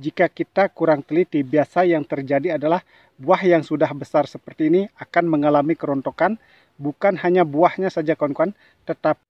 jika kita kurang teliti, biasa yang terjadi adalah buah yang sudah besar seperti ini akan mengalami kerontokan. Bukan hanya buahnya saja kawan-kawan, tetapi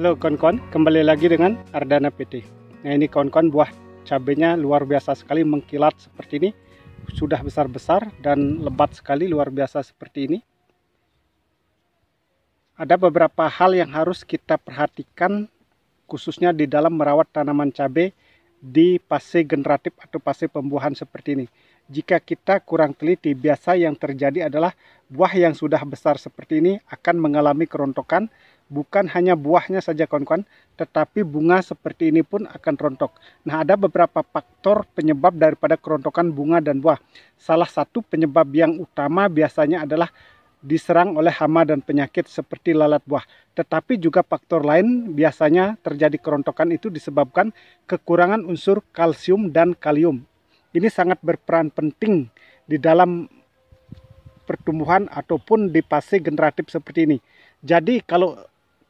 Halo kawan-kawan, kembali lagi dengan Ardana PT. Nah ini kawan-kawan buah cabenya luar biasa sekali mengkilat seperti ini. Sudah besar-besar dan lebat sekali luar biasa seperti ini. Ada beberapa hal yang harus kita perhatikan khususnya di dalam merawat tanaman cabai di fase generatif atau fase pembuahan seperti ini. Jika kita kurang teliti, biasa yang terjadi adalah buah yang sudah besar seperti ini akan mengalami kerontokan bukan hanya buahnya saja kawan-kawan, tetapi bunga seperti ini pun akan rontok. Nah, ada beberapa faktor penyebab daripada kerontokan bunga dan buah. Salah satu penyebab yang utama biasanya adalah diserang oleh hama dan penyakit seperti lalat buah. Tetapi juga faktor lain biasanya terjadi kerontokan itu disebabkan kekurangan unsur kalsium dan kalium. Ini sangat berperan penting di dalam pertumbuhan ataupun di fase generatif seperti ini. Jadi kalau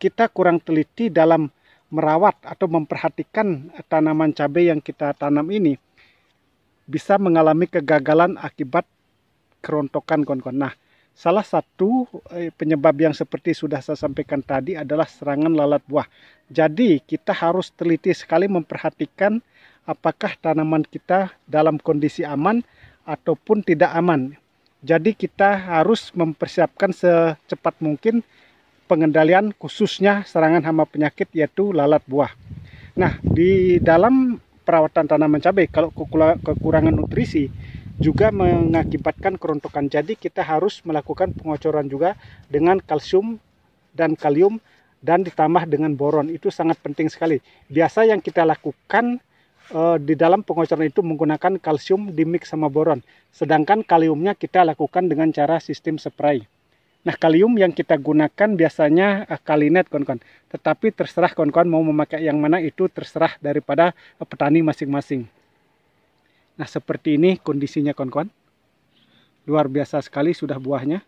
kita kurang teliti dalam merawat atau memperhatikan tanaman cabai yang kita tanam ini bisa mengalami kegagalan akibat kerontokan konkon. Nah, salah satu eh, penyebab yang seperti sudah saya sampaikan tadi adalah serangan lalat buah. Jadi, kita harus teliti sekali memperhatikan apakah tanaman kita dalam kondisi aman ataupun tidak aman. Jadi kita harus mempersiapkan secepat mungkin pengendalian khususnya serangan hama penyakit yaitu lalat buah. Nah, di dalam perawatan tanaman cabai kalau kekurangan nutrisi juga mengakibatkan kerontokan. Jadi kita harus melakukan pengocoran juga dengan kalsium dan kalium dan ditambah dengan boron. Itu sangat penting sekali. Biasa yang kita lakukan eh, di dalam pengocoran itu menggunakan kalsium dimix sama boron. Sedangkan kaliumnya kita lakukan dengan cara sistem spray. Nah kalium yang kita gunakan biasanya uh, kalinet kawan-kawan. Tetapi terserah kawan-kawan mau memakai yang mana itu terserah daripada uh, petani masing-masing. Nah seperti ini kondisinya kawan-kawan. Luar biasa sekali sudah buahnya.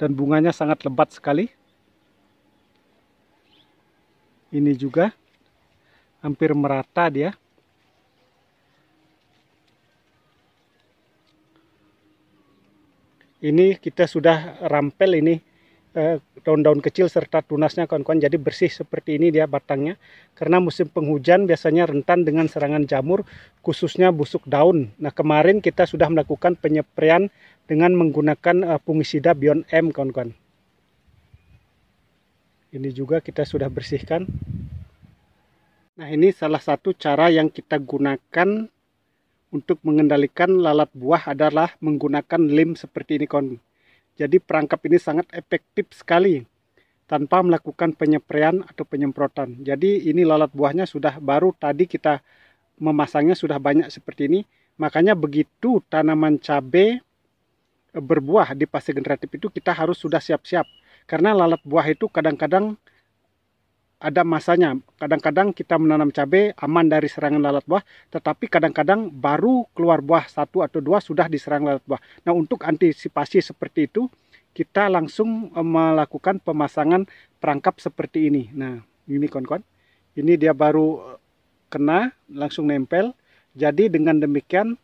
Dan bunganya sangat lebat sekali. Ini juga hampir merata dia. ini kita sudah rampel ini eh, daun-daun kecil serta tunasnya kawan-kawan jadi bersih seperti ini dia batangnya karena musim penghujan biasanya rentan dengan serangan jamur khususnya busuk daun nah kemarin kita sudah melakukan penyeprian dengan menggunakan eh, fungisida Bion M kawan-kawan ini juga kita sudah bersihkan nah ini salah satu cara yang kita gunakan untuk mengendalikan lalat buah adalah menggunakan lem seperti ini kawan. Jadi perangkap ini sangat efektif sekali tanpa melakukan penyepraian atau penyemprotan. Jadi ini lalat buahnya sudah baru tadi kita memasangnya sudah banyak seperti ini. Makanya begitu tanaman cabai eh, berbuah di fase generatif itu kita harus sudah siap-siap. Karena lalat buah itu kadang-kadang ada masanya. Kadang-kadang kita menanam cabai aman dari serangan lalat buah, tetapi kadang-kadang baru keluar buah satu atau dua sudah diserang lalat buah. Nah, untuk antisipasi seperti itu, kita langsung eh, melakukan pemasangan perangkap seperti ini. Nah, ini kawan-kawan. Ini dia baru eh, kena, langsung nempel. Jadi dengan demikian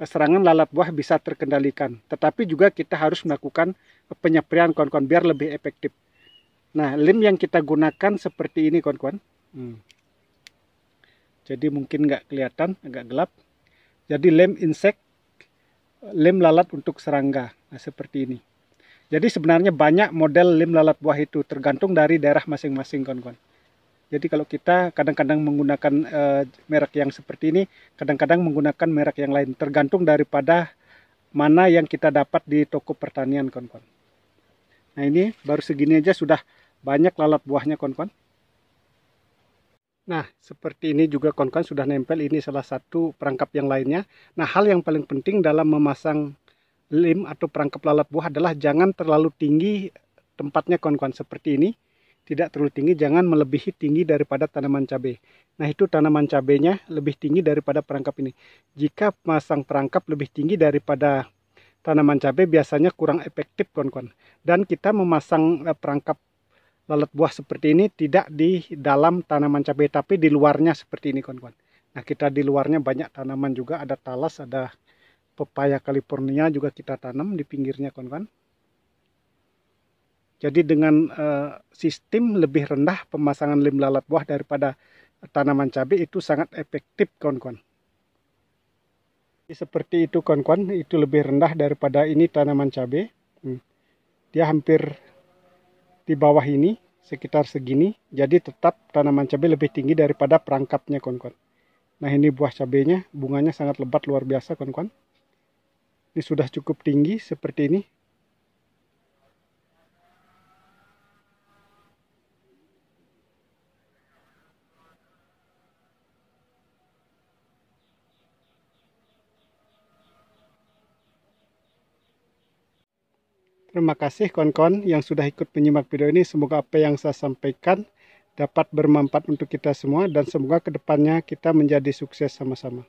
eh, serangan lalat buah bisa terkendalikan. Tetapi juga kita harus melakukan penyeprian kawan-kawan biar lebih efektif. Nah, lem yang kita gunakan seperti ini kawan-kawan. Hmm. Jadi mungkin nggak kelihatan, agak gelap. Jadi lem insek, lem lalat untuk serangga. Nah, seperti ini. Jadi sebenarnya banyak model lem lalat buah itu tergantung dari daerah masing-masing kawan-kawan. Jadi kalau kita kadang-kadang menggunakan e, merek yang seperti ini, kadang-kadang menggunakan merek yang lain tergantung daripada mana yang kita dapat di toko pertanian kawan-kawan. Nah, ini baru segini aja sudah banyak lalat buahnya kawan-kawan. Nah, seperti ini juga kawan-kawan sudah nempel. Ini salah satu perangkap yang lainnya. Nah, hal yang paling penting dalam memasang lem atau perangkap lalat buah adalah jangan terlalu tinggi tempatnya kawan-kawan. Seperti ini, tidak terlalu tinggi. Jangan melebihi tinggi daripada tanaman cabai. Nah, itu tanaman cabainya lebih tinggi daripada perangkap ini. Jika pasang perangkap lebih tinggi daripada tanaman cabai biasanya kurang efektif kawan-kawan. Dan kita memasang eh, perangkap lalat buah seperti ini tidak di dalam tanaman cabai tapi di luarnya seperti ini kawan-kawan. Nah kita di luarnya banyak tanaman juga ada talas ada pepaya California juga kita tanam di pinggirnya kawan-kawan. Jadi dengan uh, sistem lebih rendah pemasangan lem lalat buah daripada tanaman cabai itu sangat efektif kawan-kawan. Seperti itu kawan-kawan itu lebih rendah daripada ini tanaman cabai. Hmm. Dia hampir di bawah ini sekitar segini. Jadi tetap tanaman cabai lebih tinggi daripada perangkapnya kawan-kawan. Nah ini buah cabainya, bunganya sangat lebat luar biasa kawan-kawan. Ini sudah cukup tinggi seperti ini. Terima kasih kawan-kawan yang sudah ikut menyimak video ini. Semoga apa yang saya sampaikan dapat bermanfaat untuk kita semua dan semoga kedepannya kita menjadi sukses sama-sama.